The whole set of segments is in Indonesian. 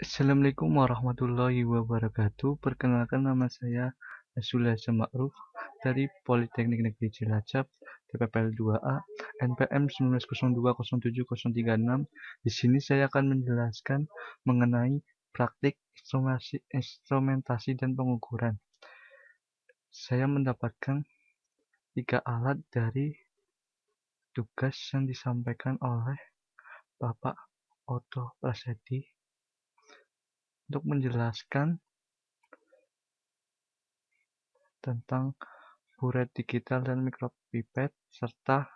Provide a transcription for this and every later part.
Assalamualaikum warahmatullahi wabarakatuh. Perkenalkan nama saya Azula Ma'ruf dari Politeknik Negeri Cilacap, TPPL 2A, NPM 190207036. Di sini saya akan menjelaskan mengenai praktik instrumentasi, instrumentasi dan pengukuran. Saya mendapatkan tiga alat dari tugas yang disampaikan oleh Bapak Otto Prasetyo untuk menjelaskan tentang buret digital dan mikropipet serta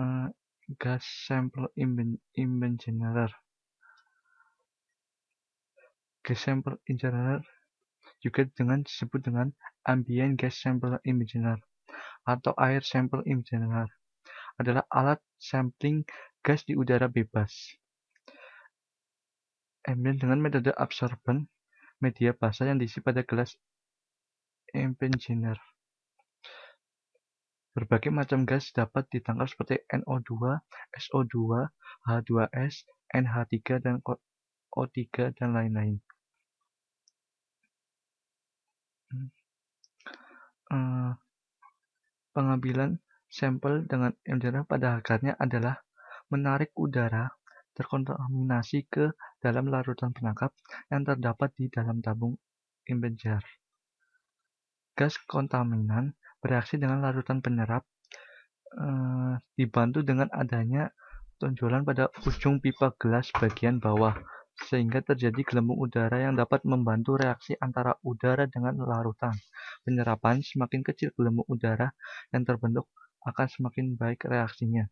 uh, gas sampel imben generator. Gas sampel generator juga dengan disebut dengan ambient gas sampel generator atau air sampel generator adalah alat sampling gas di udara bebas ambient dengan metode absorben media basah yang diisi pada gelas impingener. Berbagai macam gas dapat ditangkap seperti NO2, SO2, H2S, NH3, dan O3, dan lain-lain. Hmm. Eh, pengambilan sampel dengan MDR pada akarnya adalah menarik udara terkontaminasi ke dalam larutan penangkap yang terdapat di dalam tabung impeller. Gas kontaminan bereaksi dengan larutan penyerap eh, dibantu dengan adanya tonjolan pada ujung pipa gelas bagian bawah sehingga terjadi gelembung udara yang dapat membantu reaksi antara udara dengan larutan. Penyerapan semakin kecil gelembung udara yang terbentuk akan semakin baik reaksinya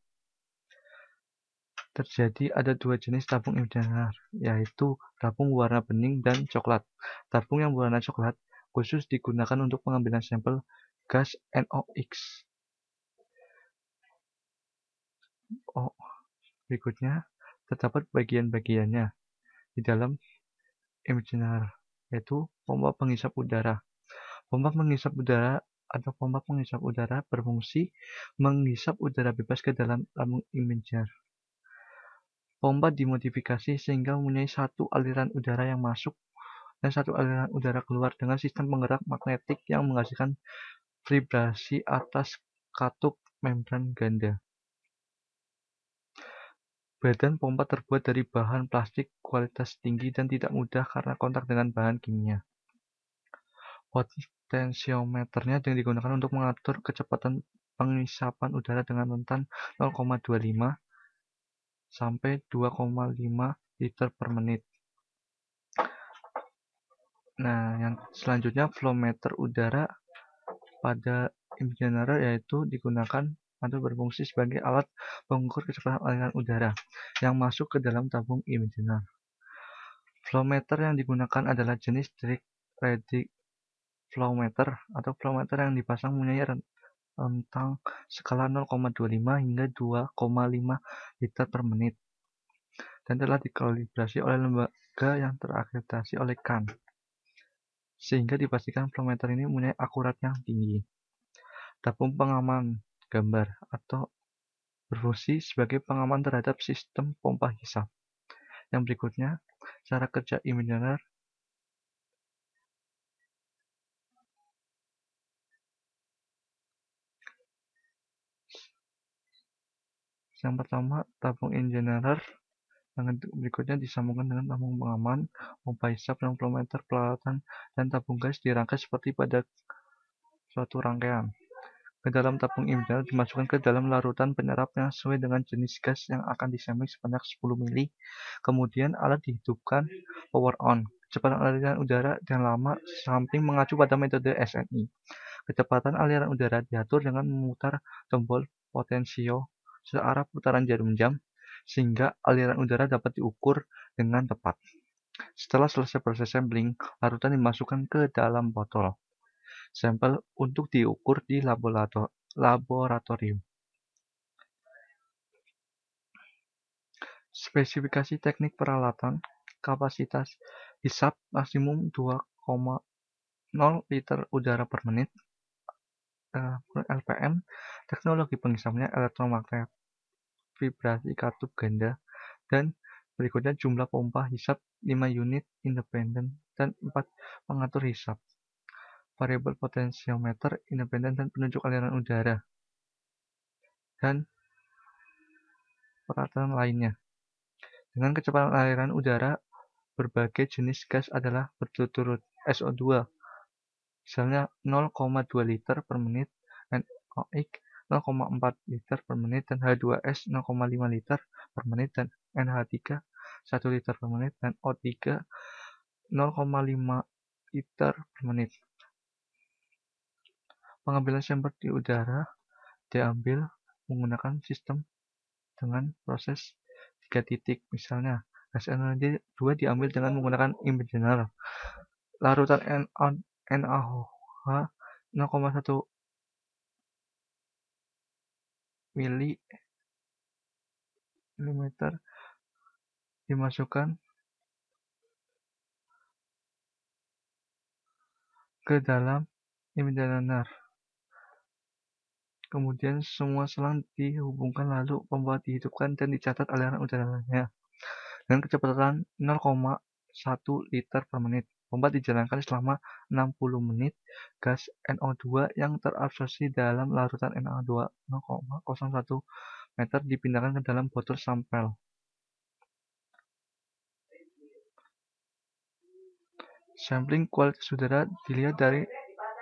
terjadi ada dua jenis tabung empenar, yaitu tabung warna bening dan coklat. Tabung yang berwarna coklat khusus digunakan untuk pengambilan sampel gas NOx. Oh, berikutnya terdapat bagian-bagiannya di dalam empenar, yaitu pompa penghisap udara. Pompa penghisap udara atau pompa penghisap udara berfungsi menghisap udara bebas ke dalam lambung imager pompa dimodifikasi sehingga mempunyai satu aliran udara yang masuk dan satu aliran udara keluar dengan sistem penggerak magnetik yang menghasilkan vibrasi atas katup membran ganda. Badan pompa terbuat dari bahan plastik kualitas tinggi dan tidak mudah karena kontak dengan bahan kimia. Potensiometernya yang digunakan untuk mengatur kecepatan pengisapan udara dengan rentan 0,25 sampai 2,5 liter per menit. Nah, yang selanjutnya meter udara pada in yaitu digunakan atau berfungsi sebagai alat pengukur kecepatan aliran udara yang masuk ke dalam tabung imaginer. Flowmeter yang digunakan adalah jenis direct reading flowmeter atau flowmeter yang dipasang mempunyai tentang skala 0,25 hingga 2,5 liter per menit dan telah dikalibrasi oleh lembaga yang terakreditasi oleh KAN sehingga dipastikan pelometer ini mempunyai akurat yang tinggi. Tabung pengaman gambar atau berfungsi sebagai pengaman terhadap sistem pompa hisap. Yang berikutnya, cara kerja imaginer Yang pertama, tabung engineer. Yang berikutnya disambungkan dengan tabung pengaman, pompa hisap dan plometer peralatan dan tabung gas dirangkai seperti pada suatu rangkaian. Ke dalam tabung general dimasukkan ke dalam larutan penyerap yang sesuai dengan jenis gas yang akan disemai sebanyak 10 mili. Kemudian alat dihidupkan power on. Kecepatan aliran udara yang lama samping mengacu pada metode SNI. Kecepatan aliran udara diatur dengan memutar tombol potensio searah putaran jarum jam sehingga aliran udara dapat diukur dengan tepat. Setelah selesai proses sampling, larutan dimasukkan ke dalam botol. Sampel untuk diukur di laboratorium. Spesifikasi teknik peralatan, kapasitas hisap maksimum 2,0 liter udara per menit, eh, LPM, teknologi penghisapnya elektromagnet vibrasi kartu ganda, dan berikutnya jumlah pompa hisap 5 unit independen dan 4 pengatur hisap. Variabel potensiometer independen dan penunjuk aliran udara. Dan peralatan lainnya. Dengan kecepatan aliran udara, berbagai jenis gas adalah berturut-turut SO2, misalnya 0,2 liter per menit, NOx 0,4 liter per menit dan H2S 0,5 liter per menit dan NH3 1 liter per menit dan O3 0,5 liter per menit. Pengambilan sampel di udara diambil menggunakan sistem dengan proses tiga titik. Misalnya, energi 2 diambil dengan menggunakan impedener. Larutan NaOH 0,1 mili mm dimasukkan ke dalam imidanar. Kemudian semua selang dihubungkan lalu pembuat dihidupkan dan dicatat aliran udaranya dengan kecepatan 0,1 liter per menit. Pompa dijalankan selama 60 menit. Gas NO2 yang terabsorpsi dalam larutan NO2 0,01 meter dipindahkan ke dalam botol sampel. Sampling kualitas udara dilihat dari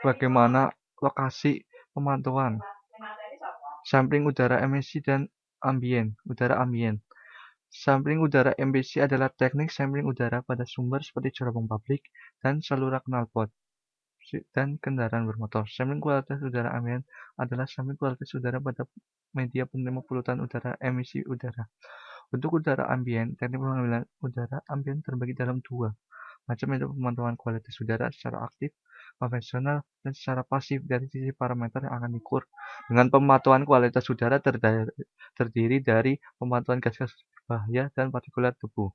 bagaimana lokasi pemantauan. Sampling udara emisi dan ambien, udara ambien. Sampling udara MBC adalah teknik sampling udara pada sumber seperti cerobong pabrik dan saluran knalpot dan kendaraan bermotor. Sampling kualitas udara ambient adalah sampling kualitas udara pada media penerima polutan udara emisi udara. Untuk udara ambient, teknik pengambilan udara ambient terbagi dalam dua macam yaitu pemantauan kualitas udara secara aktif, konvensional, dan secara pasif dari sisi parameter yang akan diukur. Dengan pemantauan kualitas udara terdiri dari pemantauan gas-gas bahaya, dan partikulat tubuh.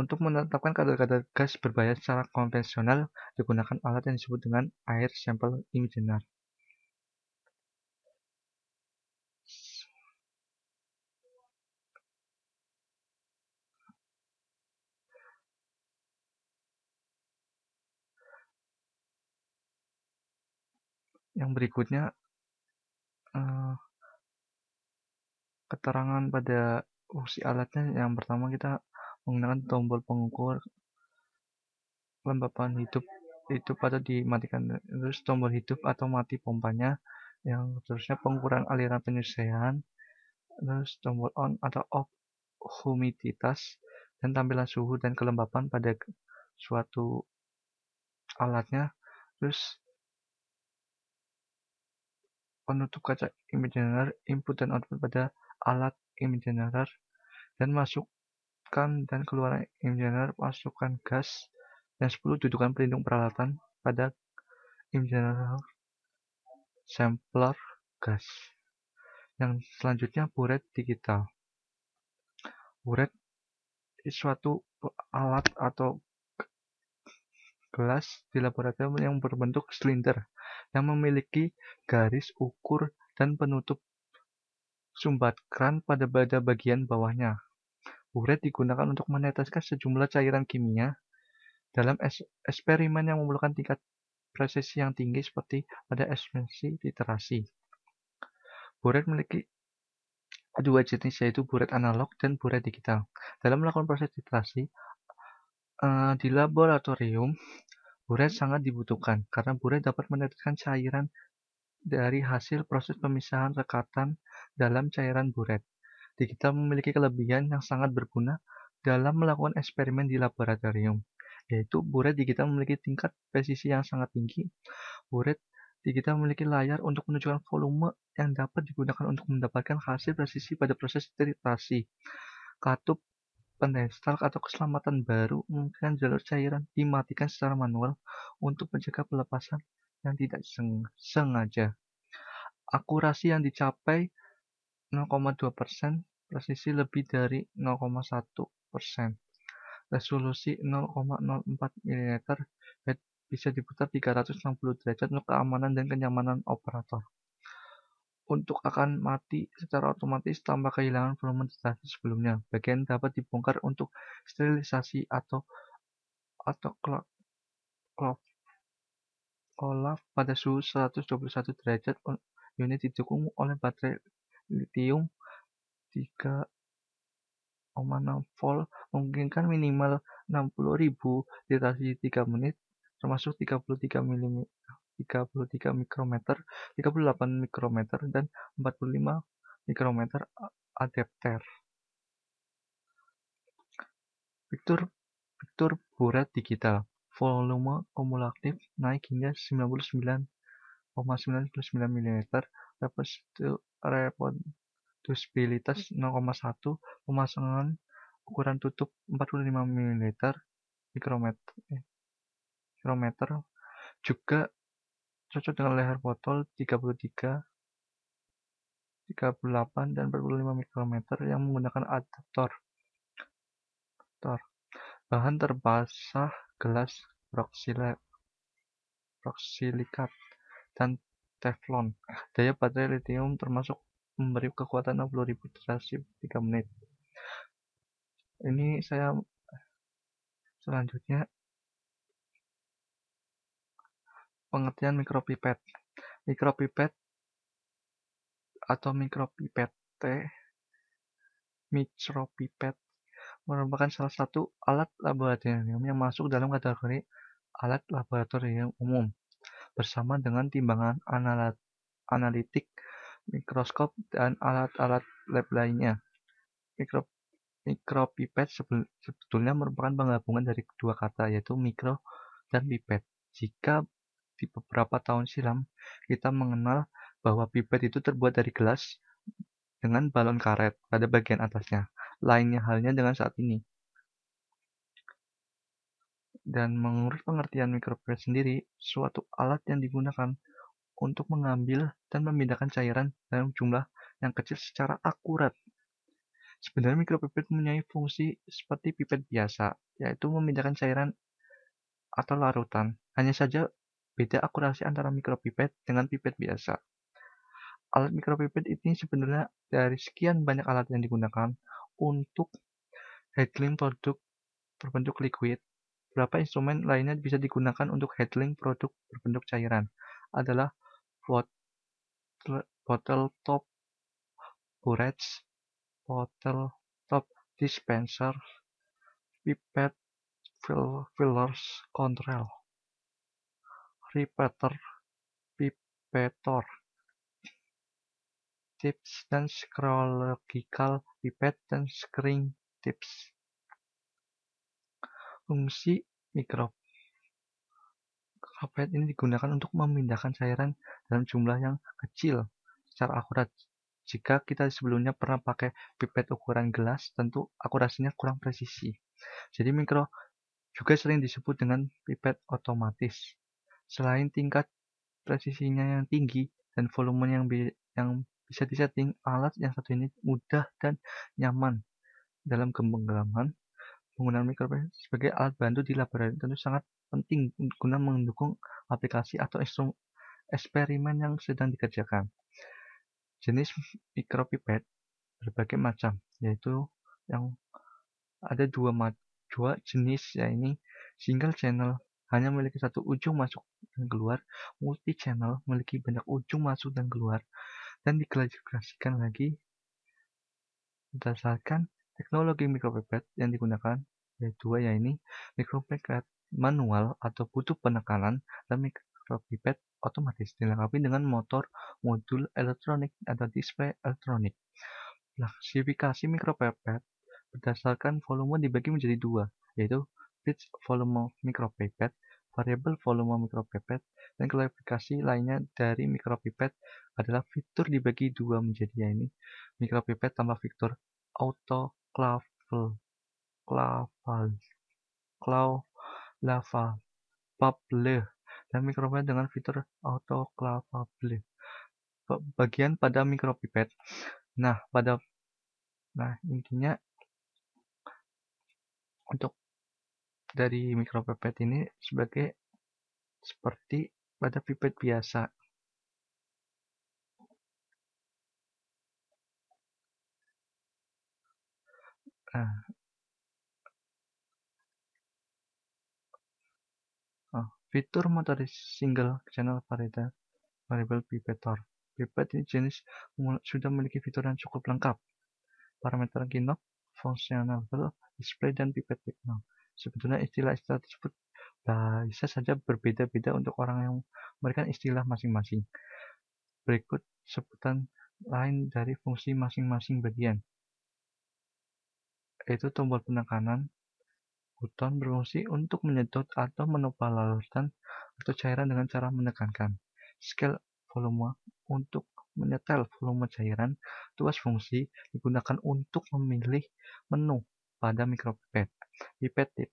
Untuk menetapkan kadar-kadar gas berbahaya secara konvensional, digunakan alat yang disebut dengan air sampel imigenar. Yang berikutnya keterangan pada fungsi alatnya yang pertama kita menggunakan tombol pengukur kelembapan hidup itu atau dimatikan terus tombol hidup atau mati pompanya yang terusnya pengukuran aliran penyusian terus tombol on atau off humiditas dan tampilan suhu dan kelembapan pada suatu alatnya terus penutup kaca image input dan output pada alat generator dan masukkan dan keluaran generator masukkan gas, dan 10 dudukan pelindung peralatan pada generator sampler gas. Yang selanjutnya buret digital. Buret suatu alat atau gelas di laboratorium yang berbentuk silinder yang memiliki garis ukur dan penutup sumbat kran pada bagian bawahnya. Buret digunakan untuk meneteskan sejumlah cairan kimia dalam es eksperimen yang memerlukan tingkat presisi yang tinggi seperti pada eksperimen literasi. Buret memiliki dua jenis yaitu buret analog dan buret digital. Dalam melakukan proses titrasi uh, eh, di laboratorium, buret sangat dibutuhkan karena buret dapat meneteskan cairan dari hasil proses pemisahan rekatan dalam cairan buret. Digital memiliki kelebihan yang sangat berguna dalam melakukan eksperimen di laboratorium, yaitu buret digital memiliki tingkat presisi yang sangat tinggi. Buret digital memiliki layar untuk menunjukkan volume yang dapat digunakan untuk mendapatkan hasil presisi pada proses titrasi. Katup pendestruk atau keselamatan baru memungkinkan jalur cairan dimatikan secara manual untuk mencegah pelepasan yang tidak sengaja. Akurasi yang dicapai 0,2 persen, presisi lebih dari 0,1 persen. Resolusi 0,04 mm, head bisa diputar 360 derajat untuk keamanan dan kenyamanan operator. Untuk akan mati secara otomatis tanpa kehilangan volume dari sebelumnya. Bagian dapat dibongkar untuk sterilisasi atau atau clock, clock Olaf pada suhu 121 derajat unit didukung oleh baterai litium 3,6 volt memungkinkan minimal 60.000 literasi 3 menit termasuk 33 mm 33 mikrometer, 38 mikrometer, dan 45 mikrometer adapter. Fitur fitur burat digital, volume kumulatif naik hingga 99 0,99 mm, mm, reproduksibilitas 0,1, pemasangan ukuran tutup 45 mm mikrometer, eh, mikrometer juga cocok dengan leher botol 33 38 dan 45 mikrometer yang menggunakan adaptor. adaptor. Bahan terbasah gelas broksilikat dan teflon. Daya baterai lithium termasuk memberi kekuatan 60.000 durasi 3 menit. Ini saya selanjutnya pengertian mikropipet. Mikropipet atau mikropipet T mikropipet merupakan salah satu alat laboratorium yang masuk dalam kategori alat laboratorium umum bersama dengan timbangan analitik, mikroskop, dan alat-alat lab lainnya. Mikro, mikropipet sebetulnya merupakan penggabungan dari kedua kata yaitu mikro dan pipet. Jika di beberapa tahun silam kita mengenal bahwa pipet itu terbuat dari gelas dengan balon karet pada bagian atasnya. Lainnya halnya dengan saat ini. Dan menurut pengertian micropress sendiri, suatu alat yang digunakan untuk mengambil dan memindahkan cairan dalam jumlah yang kecil secara akurat. Sebenarnya mikropipet mempunyai fungsi seperti pipet biasa, yaitu memindahkan cairan atau larutan. Hanya saja beda akurasi antara mikropipet dengan pipet biasa. Alat mikropipet ini sebenarnya dari sekian banyak alat yang digunakan untuk handling produk berbentuk liquid Beberapa instrumen lainnya bisa digunakan untuk handling produk berbentuk cairan adalah bottle, top burets, bottle top dispenser, pipette fill, fillers control, repeater, pipetor, tips dan scrollological pipette dan screen tips. Fungsi mikro Droplet ini digunakan untuk memindahkan cairan dalam jumlah yang kecil secara akurat. Jika kita sebelumnya pernah pakai pipet ukuran gelas, tentu akurasinya kurang presisi. Jadi mikro juga sering disebut dengan pipet otomatis. Selain tingkat presisinya yang tinggi dan volume yang, bi yang bisa disetting, alat yang satu ini mudah dan nyaman dalam kemenggelaman Penggunaan microprocessor sebagai alat bantu di laboratorium tentu sangat penting guna mendukung aplikasi atau eksperimen yang sedang dikerjakan. Jenis mikropipet berbagai macam, yaitu yang ada dua, dua jenis, yaitu single channel hanya memiliki satu ujung masuk dan keluar, multi channel memiliki banyak ujung masuk dan keluar, dan diklasifikasikan lagi berdasarkan Teknologi mikropipet yang digunakan yaitu ya ini mikropipet manual atau butuh penekanan dan mikropipet otomatis dilengkapi dengan motor modul elektronik atau display elektronik. Klasifikasi mikropipet berdasarkan volume dibagi menjadi dua, yaitu pitch volume mikropipet, variable volume mikropipet, dan klasifikasi lainnya dari mikropipet adalah fitur dibagi dua menjadi ya ini, mikropipet tambah fitur auto Clavel, eh, clavel Clau, lava, Pable, dan mikropipet dengan fitur auto autoclavable bagian pada mikropipet. Nah, pada nah intinya untuk dari mikropipet ini sebagai seperti pada pipet biasa Fitur motoris single channel variable variable pipetor. Pipet ini jenis sudah memiliki fitur yang cukup lengkap. Parameter kinok fungsional, display, dan pipet signal. Sebetulnya istilah-istilah tersebut bisa saja berbeda-beda untuk orang yang memberikan istilah masing-masing. Berikut sebutan lain dari fungsi masing-masing bagian. Yaitu tombol penekanan, hutan berfungsi untuk menyedot atau menopang larutan atau cairan dengan cara menekankan. Scale volume untuk menyetel volume cairan. Tuas fungsi digunakan untuk memilih menu pada mikropipet. Pipet tip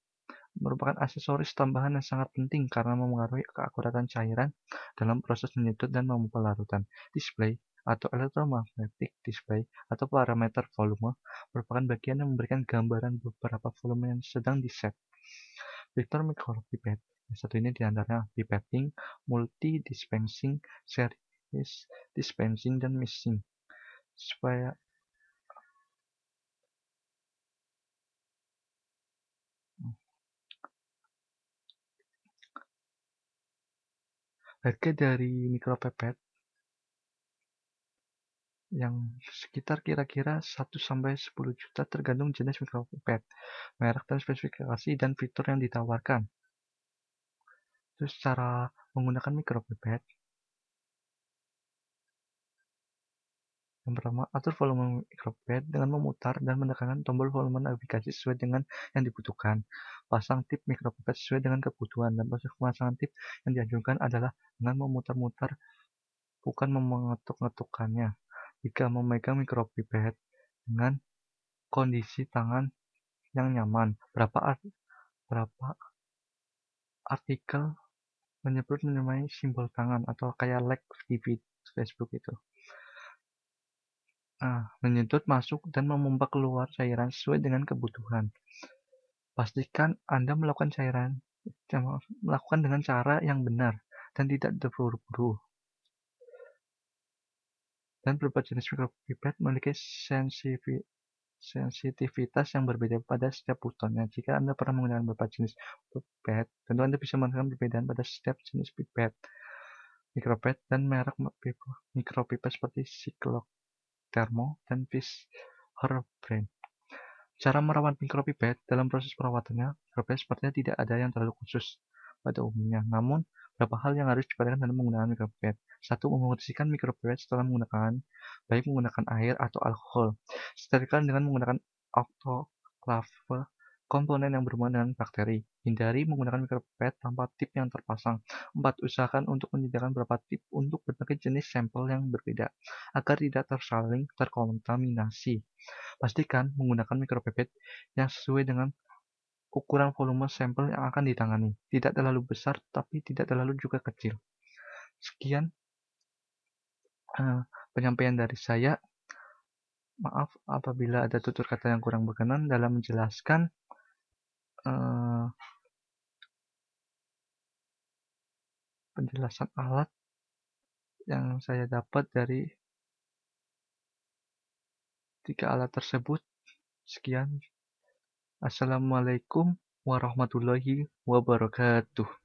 merupakan aksesoris tambahan yang sangat penting karena memengaruhi keakuratan cairan dalam proses menyedot dan memupul larutan. Display atau elektromagnetik display atau parameter volume merupakan bagian yang memberikan gambaran beberapa volume yang sedang diset. Vektor pipet, yang satu ini diantaranya pipetting, multi dispensing, series dispensing dan mixing. Supaya Harga dari micropipet yang sekitar kira-kira 1 sampai 10 juta tergantung jenis micropad, merek dan spesifikasi dan fitur yang ditawarkan. Terus cara menggunakan micropad. Yang pertama, atur volume micropad dengan memutar dan menekan tombol volume navigasi sesuai dengan yang dibutuhkan. Pasang tip micropad sesuai dengan kebutuhan dan proses pemasangan tip yang dianjurkan adalah dengan memutar-mutar bukan mengetuk-ngetukannya jika memegang mikropipet dengan kondisi tangan yang nyaman. Berapa art berapa artikel menyebut menyamai simbol tangan atau kayak like di Facebook itu. Nah, menyedot masuk dan memompa keluar cairan sesuai dengan kebutuhan. Pastikan Anda melakukan cairan melakukan dengan cara yang benar dan tidak terburu-buru dan berupa jenis mikrofibrat memiliki sensitivitas yang berbeda pada setiap butonnya. Jika Anda pernah menggunakan beberapa jenis pipet, tentu Anda bisa menemukan perbedaan pada setiap jenis pipet, mikrofibrat, dan merek mikropipet seperti Thermo, dan Vis Herbrand. Cara merawat mikropipet dalam proses perawatannya, mikropipet sepertinya tidak ada yang terlalu khusus pada umumnya. Namun, beberapa hal yang harus diperhatikan dalam menggunakan mikropipet. Satu, membersihkan microplate setelah menggunakan baik menggunakan air atau alkohol. Sterilkan dengan menggunakan autoclave komponen yang berhubungan dengan bakteri. Hindari menggunakan micropad tanpa tip yang terpasang. Empat Usahakan untuk menyediakan beberapa tip untuk berbagai jenis sampel yang berbeda, agar tidak tersaling terkontaminasi. Pastikan menggunakan micropipet yang sesuai dengan ukuran volume sampel yang akan ditangani. Tidak terlalu besar, tapi tidak terlalu juga kecil. Sekian Eh, penyampaian dari saya. Maaf apabila ada tutur kata yang kurang berkenan dalam menjelaskan eh, penjelasan alat yang saya dapat dari tiga alat tersebut. Sekian. Assalamualaikum warahmatullahi wabarakatuh.